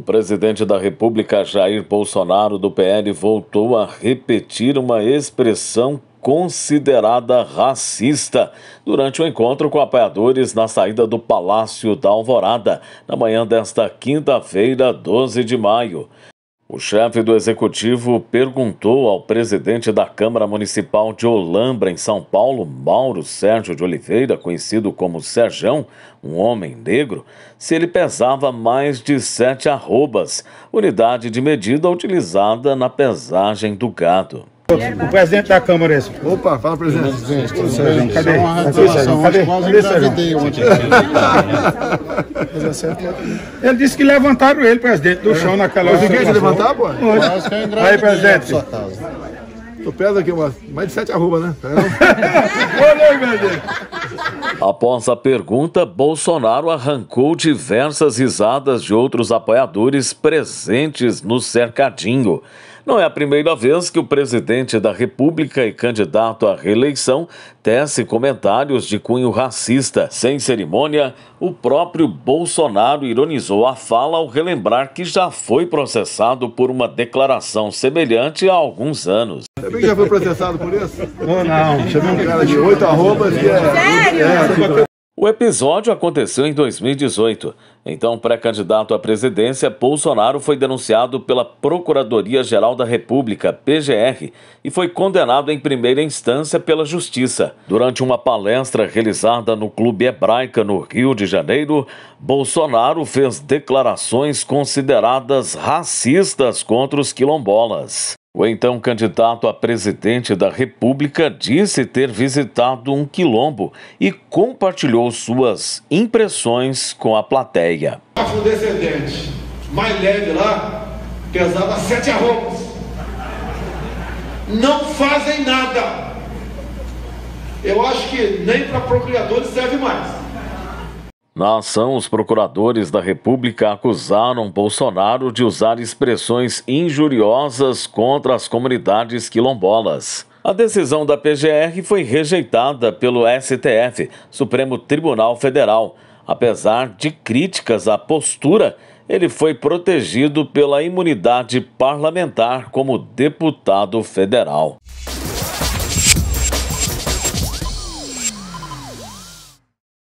O presidente da República, Jair Bolsonaro, do PL, voltou a repetir uma expressão considerada racista durante o um encontro com apoiadores na saída do Palácio da Alvorada, na manhã desta quinta-feira, 12 de maio. O chefe do executivo perguntou ao presidente da Câmara Municipal de Olambra, em São Paulo, Mauro Sérgio de Oliveira, conhecido como Serjão, um homem negro, se ele pesava mais de sete arrobas, unidade de medida utilizada na pesagem do gado. O presidente da Câmara é esse. Opa, fala presidente. É Sérgio, cadê? cadê? É cadê, ele disse que levantaram ele, presidente, do chão naquela hora. Ninguém levantar, pô? Aí, presidente. Tu pesa aqui mais de sete arroba, né? Tá Olha aí, presidente. Após a pergunta, Bolsonaro arrancou diversas risadas de outros apoiadores presentes no cercadinho. Não é a primeira vez que o presidente da República e candidato à reeleição tece comentários de cunho racista. Sem cerimônia, o próprio Bolsonaro ironizou a fala ao relembrar que já foi processado por uma declaração semelhante há alguns anos. Também já foi processado por isso? Não, não. Chamei um cara de oito arrobas que é. Sério? É, o episódio aconteceu em 2018. Então, pré-candidato à presidência, Bolsonaro foi denunciado pela Procuradoria-Geral da República, PGR, e foi condenado em primeira instância pela Justiça. Durante uma palestra realizada no Clube Hebraica, no Rio de Janeiro, Bolsonaro fez declarações consideradas racistas contra os quilombolas. O então candidato a presidente da República disse ter visitado um quilombo e compartilhou suas impressões com a plateia. Afrodescendente, mais leve lá, pesava sete arrobas. Não fazem nada. Eu acho que nem para procriadores serve mais. Na ação, os procuradores da República acusaram Bolsonaro de usar expressões injuriosas contra as comunidades quilombolas. A decisão da PGR foi rejeitada pelo STF, Supremo Tribunal Federal. Apesar de críticas à postura, ele foi protegido pela imunidade parlamentar como deputado federal.